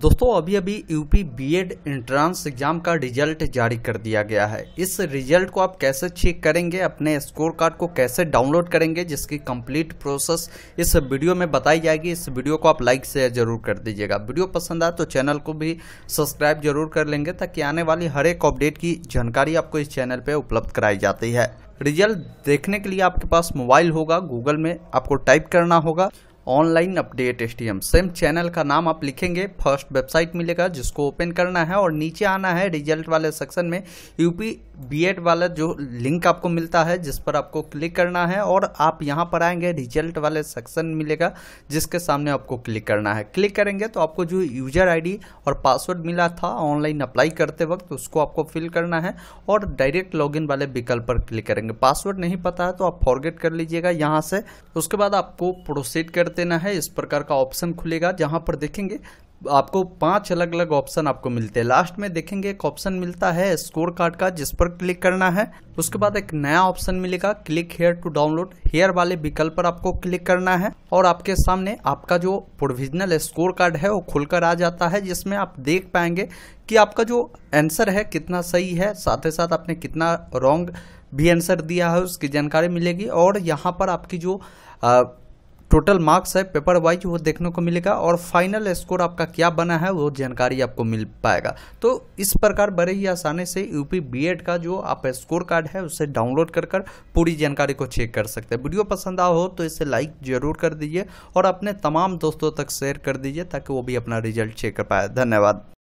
दोस्तों अभी अभी यूपी बीएड एंट्रेंस एग्जाम का रिजल्ट जारी कर दिया गया है इस रिजल्ट को आप कैसे चेक करेंगे अपने स्कोर कार्ड को कैसे डाउनलोड करेंगे जिसकी कंप्लीट प्रोसेस इस वीडियो में बताई जाएगी इस वीडियो को आप लाइक शेयर जरूर कर दीजिएगा वीडियो पसंद आए तो चैनल को भी सब्सक्राइब जरूर कर लेंगे ताकि आने वाली हर एक अपडेट की जानकारी आपको इस चैनल पर उपलब्ध कराई जाती है रिजल्ट देखने के लिए आपके पास मोबाइल होगा गूगल में आपको टाइप करना होगा online update as same channel का नाम आप लिखेंगे फर्स्ट वेबसाइट मिलेगा जिसको ओपन करना है और नीचे आना है रिजल्ट वाले सेक्शन में यूपी बीएड वाला जो लिंक आपको मिलता है जिस पर आपको क्लिक करना है और आप यहाँ पर आएंगे रिजल्ट वाले सेक्शन मिलेगा जिसके सामने आपको क्लिक करना है क्लिक करेंगे तो आपको जो यूजर आई और पासवर्ड मिला था ऑनलाइन अप्लाई करते वक्त उसको आपको फिल करना है और डायरेक्ट लॉग वाले विकल्प पर क्लिक करेंगे पासवर्ड नहीं पता है तो आप फॉरगेट कर लीजिएगा यहाँ से उसके बाद आपको प्रोसीड कर देना है इस प्रकार का ऑप्शन खुलेगा जहां पर देखेंगे आपको पांच अलग अलग ऑप्शन आपको मिलते हैं लास्ट में देखेंगे एक ऑप्शन मिलता है स्कोर कार्ड का जिस पर क्लिक करना है उसके बाद एक नया ऑप्शन मिलेगा click here to download here वाले विकल्प पर आपको क्लिक करना है और आपके सामने आपका जो प्रोविजनल स्कोर कार्ड है वो खुलकर आ जाता है जिसमें आप देख पाएंगे कि आपका जो आंसर है कितना सही है साथ ही साथ आपने कितना रॉन्ग भी आंसर दिया है उसकी जानकारी मिलेगी और यहाँ पर आपकी जो आ, टोटल मार्क्स है पेपर वाइज वो देखने को मिलेगा और फाइनल स्कोर आपका क्या बना है वो जानकारी आपको मिल पाएगा तो इस प्रकार बड़े ही आसानी से यूपी बीएड का जो आप स्कोर कार्ड है उसे डाउनलोड कर कर पूरी जानकारी को चेक कर सकते हैं वीडियो पसंद आ हो तो इसे लाइक जरूर कर दीजिए और अपने तमाम दोस्तों तक शेयर कर दीजिए ताकि वो भी अपना रिजल्ट चेक कर पाए धन्यवाद